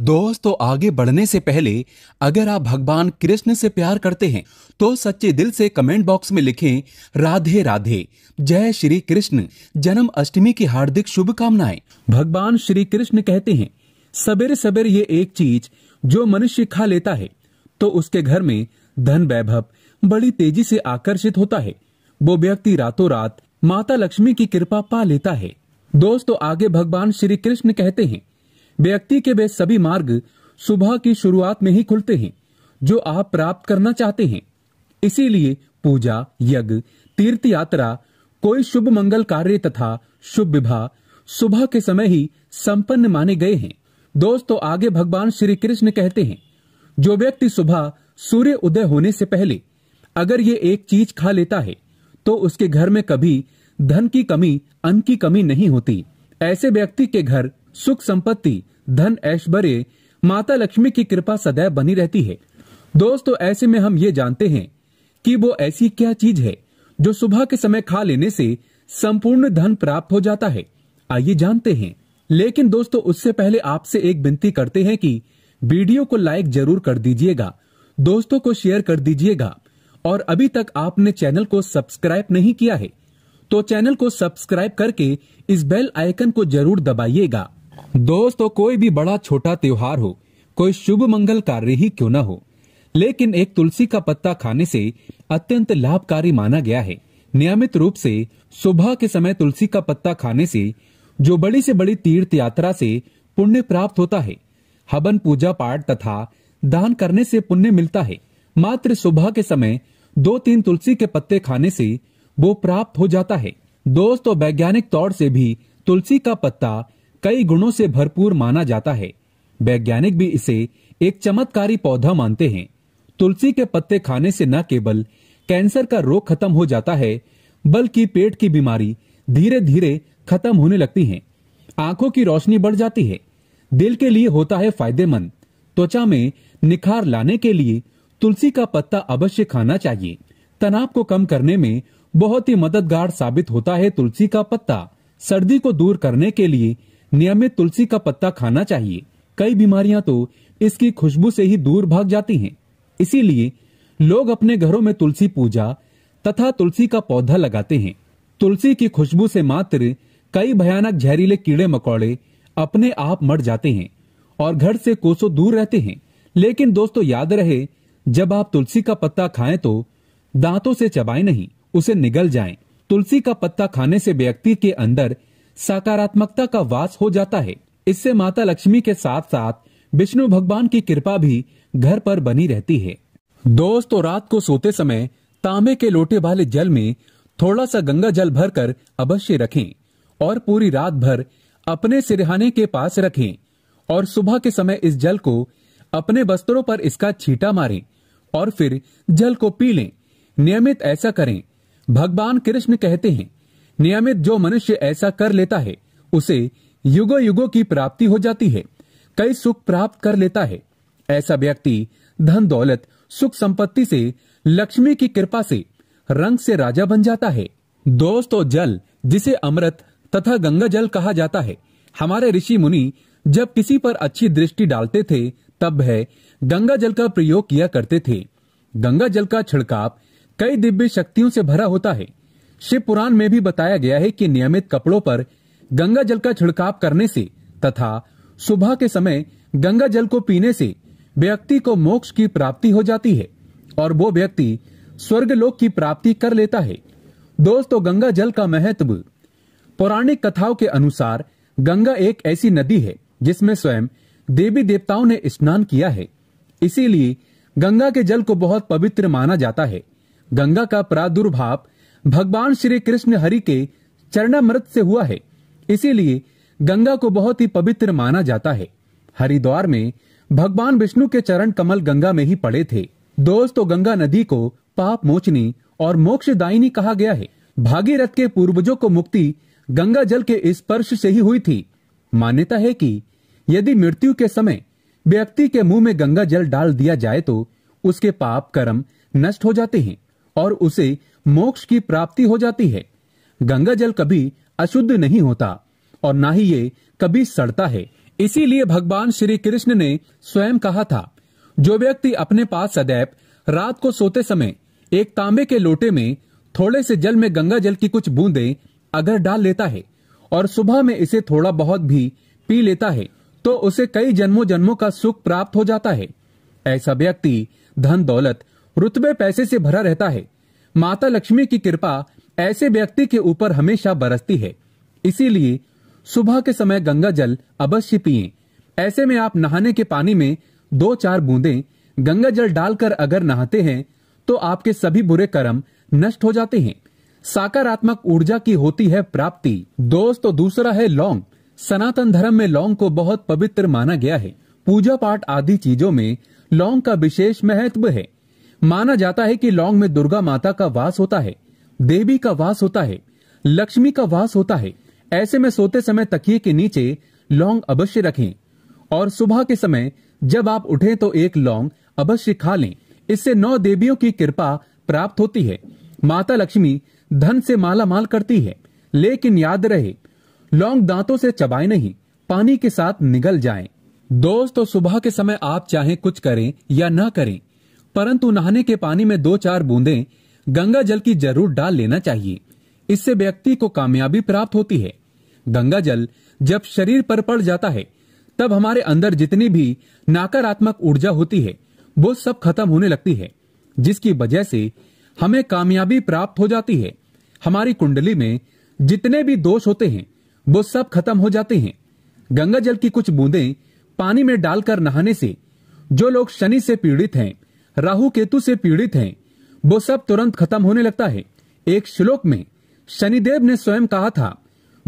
दोस्तों तो आगे बढ़ने से पहले अगर आप भगवान कृष्ण से प्यार करते हैं तो सच्चे दिल से कमेंट बॉक्स में लिखें राधे राधे जय श्री कृष्ण जन्म अष्टमी की हार्दिक शुभकामनाएं भगवान श्री कृष्ण कहते हैं सबेरे सबेर ये एक चीज जो मनुष्य खा लेता है तो उसके घर में धन वैभव बड़ी तेजी से आकर्षित होता है वो व्यक्ति रातों रात माता लक्ष्मी की कृपा पा लेता है दोस्तों तो आगे भगवान श्री कृष्ण कहते हैं व्यक्ति के वे सभी मार्ग सुबह की शुरुआत में ही खुलते हैं जो आप प्राप्त करना चाहते हैं इसीलिए पूजा यज्ञ तीर्थ यात्रा कोई शुभ मंगल कार्य तथा शुभ विवाह सुबह के समय ही संपन्न माने गए हैं दोस्तों आगे भगवान श्री कृष्ण कहते हैं जो व्यक्ति सुबह सूर्य उदय होने से पहले अगर ये एक चीज खा लेता है तो उसके घर में कभी धन की कमी अन्न की कमी नहीं होती ऐसे व्यक्ति के घर सुख संपत्ति धन ऐश्वर्य माता लक्ष्मी की कृपा सदैव बनी रहती है दोस्तों ऐसे में हम ये जानते हैं कि वो ऐसी क्या चीज है जो सुबह के समय खा लेने से संपूर्ण धन प्राप्त हो जाता है आइए जानते हैं लेकिन दोस्तों उससे पहले आपसे एक विनती करते हैं कि वीडियो को लाइक जरूर कर दीजिएगा दोस्तों को शेयर कर दीजिएगा और अभी तक आपने चैनल को सब्सक्राइब नहीं किया है तो चैनल को सब्सक्राइब करके इस बेल आइकन को जरूर दबाइएगा दोस्तों कोई भी बड़ा छोटा त्योहार हो कोई शुभ मंगल कार्य ही क्यों न हो लेकिन एक तुलसी का पत्ता खाने से अत्यंत लाभकारी माना गया है नियमित रूप से सुबह के समय तुलसी का पत्ता खाने से जो बड़ी से बड़ी तीर्थ यात्रा से पुण्य प्राप्त होता है हवन पूजा पाठ तथा दान करने से पुण्य मिलता है मात्र सुबह के समय दो तीन तुलसी के पत्ते खाने से वो प्राप्त हो जाता है दोस्तों वैज्ञानिक तौर से भी तुलसी का पत्ता कई गुणों से भरपूर माना जाता है वैज्ञानिक भी इसे एक चमत्कारी पौधा मानते हैं तुलसी के पत्ते खाने से न केवल कैंसर का रोग खत्म हो जाता है बल्कि पेट की बीमारी धीरे धीरे खत्म होने लगती है आंखों की रोशनी बढ़ जाती है दिल के लिए होता है फायदेमंद त्वचा में निखार लाने के लिए तुलसी का पत्ता अवश्य खाना चाहिए तनाव को कम करने में बहुत ही मददगार साबित होता है तुलसी का पत्ता सर्दी को दूर करने के लिए नियमित तुलसी का पत्ता खाना चाहिए कई बीमारियां तो इसकी खुशबू से ही दूर भाग जाती हैं इसीलिए लोग अपने घरों में तुलसी पूजा तथा तुलसी का पौधा लगाते हैं तुलसी की खुशबू से मात्र कई भयानक जहरीले कीड़े मकोड़े अपने आप मर जाते हैं और घर से कोसों दूर रहते हैं लेकिन दोस्तों याद रहे जब आप तुलसी का पत्ता खाएं तो दांतों से चबाएं नहीं उसे निगल जाएं। तुलसी का पत्ता खाने से व्यक्ति के अंदर सकारात्मकता का वास हो जाता है इससे माता लक्ष्मी के साथ साथ विष्णु भगवान की कृपा भी घर पर बनी रहती है दोस्तों रात को सोते समय तांबे के लोटे वाले जल में थोड़ा सा गंगा जल भर कर अवश्य रखें और पूरी रात भर अपने सिरहाने के पास रखें और सुबह के समय इस जल को अपने वस्त्रों पर इसका छीटा मारें और फिर जल को पी लें नियमित ऐसा करें भगवान कृष्ण कहते हैं नियमित जो मनुष्य ऐसा कर लेता है उसे युगो युगो की प्राप्ति हो जाती है कई सुख प्राप्त कर लेता है ऐसा व्यक्ति धन दौलत सुख संपत्ति से लक्ष्मी की कृपा से रंग से राजा बन जाता है दोस्तों जल जिसे अमृत तथा गंगा जल कहा जाता है हमारे ऋषि मुनि जब किसी पर अच्छी दृष्टि डालते थे तब है गंगा जल का प्रयोग किया करते थे गंगा जल का छिड़काव कई दिव्य शक्तियों से भरा होता है शिव पुराण में भी बताया गया है कि नियमित कपड़ों पर गंगा जल का छिड़काव करने से तथा सुबह के समय गंगा जल को पीने से व्यक्ति को मोक्ष की प्राप्ति हो जाती है और वो व्यक्ति स्वर्ग लोक की प्राप्ति कर लेता है दोस्तों गंगा जल का महत्व पौराणिक कथाओं के अनुसार गंगा एक ऐसी नदी है जिसमें स्वयं देवी देवताओं ने स्नान किया है इसीलिए गंगा के जल को बहुत पवित्र माना जाता है गंगा का प्रादुर्भाव भगवान श्री कृष्ण हरि के चरणामृत से हुआ है इसीलिए गंगा को बहुत ही पवित्र माना जाता है हरिद्वार में भगवान विष्णु के चरण कमल गंगा में ही पड़े थे दोस्तों तो गंगा नदी को पाप मोचनी और मोक्ष दायिनी कहा गया है भागीरथ के पूर्वजों को मुक्ति गंगा जल के स्पर्श से ही हुई थी मान्यता है कि यदि मृत्यु के समय व्यक्ति के मुंह में गंगा जल डाल दिया जाए तो उसके पाप कर्म नष्ट हो जाते हैं और उसे मोक्ष की प्राप्ति हो जाती है गंगा जल कभी अशुद्ध नहीं होता और ना ही ये कभी सड़ता है इसीलिए भगवान श्री कृष्ण ने स्वयं कहा था जो व्यक्ति अपने पास सदैव रात को सोते समय एक तांबे के लोटे में थोड़े से जल में गंगा जल की कुछ बूंदे अगर डाल लेता है और सुबह में इसे थोड़ा बहुत भी पी लेता है तो उसे कई जन्मों जन्मों का सुख प्राप्त हो जाता है ऐसा व्यक्ति धन दौलत रुतबे पैसे से भरा रहता है माता लक्ष्मी की कृपा ऐसे व्यक्ति के ऊपर हमेशा बरसती है इसीलिए सुबह के समय गंगा जल अवश्य पिए ऐसे में आप नहाने के पानी में दो चार बूंदे गंगा जल डालकर अगर नहाते हैं तो आपके सभी बुरे कर्म नष्ट हो जाते हैं सकारात्मक ऊर्जा की होती है प्राप्ति दोस्त तो दूसरा है लौंग सनातन धर्म में लौंग को बहुत पवित्र माना गया है पूजा पाठ आदि चीजों में लौंग का विशेष महत्व है माना जाता है कि लौंग में दुर्गा माता का वास होता है देवी का वास होता है लक्ष्मी का वास होता है ऐसे में सोते समय तकिए के नीचे लौंग अवश्य रखें और सुबह के समय जब आप उठे तो एक लौंग अवश्य खा लें इससे नौ देवियों की कृपा प्राप्त होती है माता लक्ष्मी धन से माला माल करती है लेकिन याद रहे लौंग दांतों से चबाए नहीं पानी के साथ निगल जाएं। दोस्तों तो सुबह के समय आप चाहे कुछ करें या ना करें परंतु नहाने के पानी में दो चार बूंदे गंगा जल की जरूर डाल लेना चाहिए इससे व्यक्ति को कामयाबी प्राप्त होती है गंगा जल जब शरीर पर पड़ जाता है तब हमारे अंदर जितनी भी नकारात्मक ऊर्जा होती है वो सब खत्म होने लगती है जिसकी वजह से हमें कामयाबी प्राप्त हो जाती है हमारी कुंडली में जितने भी दोष होते हैं वो सब खत्म हो जाते हैं गंगा जल की कुछ बूंदे पानी में डालकर नहाने से जो लोग शनि से पीड़ित हैं राहु केतु से पीड़ित हैं वो सब तुरंत खत्म होने लगता है एक श्लोक में शनिदेव ने स्वयं कहा था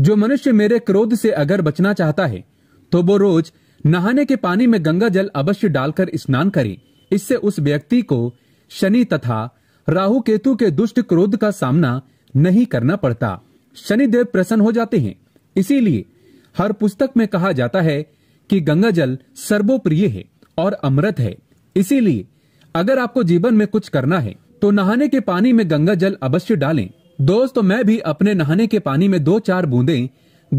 जो मनुष्य मेरे क्रोध से अगर बचना चाहता है तो वो रोज नहाने के पानी में गंगा जल अवश्य डालकर स्नान करे इससे उस व्यक्ति को शनि तथा राहु केतु के दुष्ट क्रोध का सामना नहीं करना पड़ता शनिदेव प्रसन्न हो जाते हैं इसीलिए हर पुस्तक में कहा जाता है कि गंगा जल सर्वोप्रिय है और अमृत है इसीलिए अगर आपको जीवन में कुछ करना है तो नहाने के पानी में गंगा जल अवश्य डालें दोस्तों मैं भी अपने नहाने के पानी में दो चार बूंदे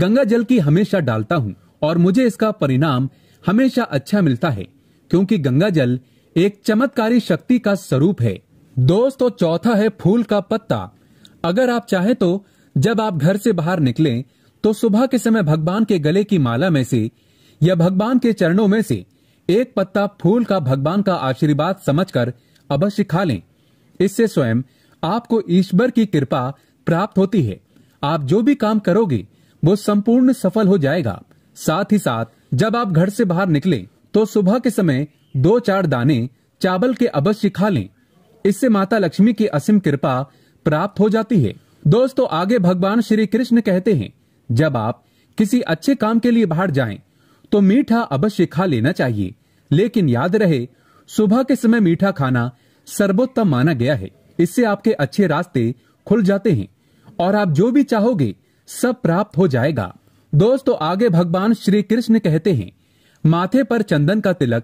गंगा जल की हमेशा डालता हूँ और मुझे इसका परिणाम हमेशा अच्छा मिलता है क्योंकि गंगा जल एक चमत्कारी शक्ति का स्वरूप है दोस्तों तो चौथा है फूल का पत्ता अगर आप चाहे तो जब आप घर से बाहर निकले तो सुबह के समय भगवान के गले की माला में से या भगवान के चरणों में से एक पत्ता फूल का भगवान का आशीर्वाद समझकर अवश्य खा लें इससे स्वयं आपको ईश्वर की कृपा प्राप्त होती है आप जो भी काम करोगे वो संपूर्ण सफल हो जाएगा साथ ही साथ जब आप घर से बाहर निकले तो सुबह के समय दो चार दाने चावल के अवश्य खा लें इससे माता लक्ष्मी की असीम कृपा प्राप्त हो जाती है दोस्तों आगे भगवान श्री कृष्ण कहते हैं जब आप किसी अच्छे काम के लिए बाहर जाएं तो मीठा अवश्य खा लेना चाहिए लेकिन याद रहे सुबह के समय मीठा खाना सर्वोत्तम माना गया है इससे आपके अच्छे रास्ते खुल जाते हैं और आप जो भी चाहोगे सब प्राप्त हो जाएगा दोस्तों आगे भगवान श्री कृष्ण कहते हैं माथे पर चंदन का तिलक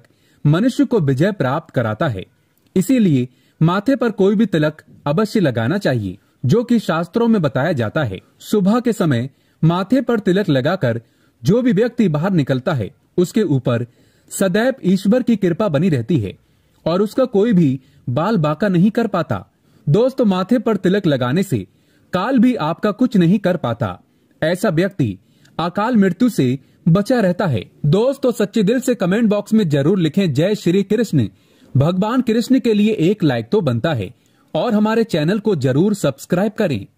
मनुष्य को विजय प्राप्त कराता है इसीलिए माथे पर कोई भी तिलक अवश्य लगाना चाहिए जो कि शास्त्रों में बताया जाता है सुबह के समय माथे पर तिलक लगाकर जो भी व्यक्ति बाहर निकलता है उसके ऊपर सदैव ईश्वर की कृपा बनी रहती है और उसका कोई भी बाल बाका नहीं कर पाता दोस्त माथे पर तिलक लगाने से काल भी आपका कुछ नहीं कर पाता ऐसा व्यक्ति अकाल मृत्यु से बचा रहता है दोस्तों सच्चे दिल से कमेंट बॉक्स में जरूर लिखें जय श्री कृष्ण भगवान कृष्ण के लिए एक लाइक तो बनता है और हमारे चैनल को जरूर सब्सक्राइब करें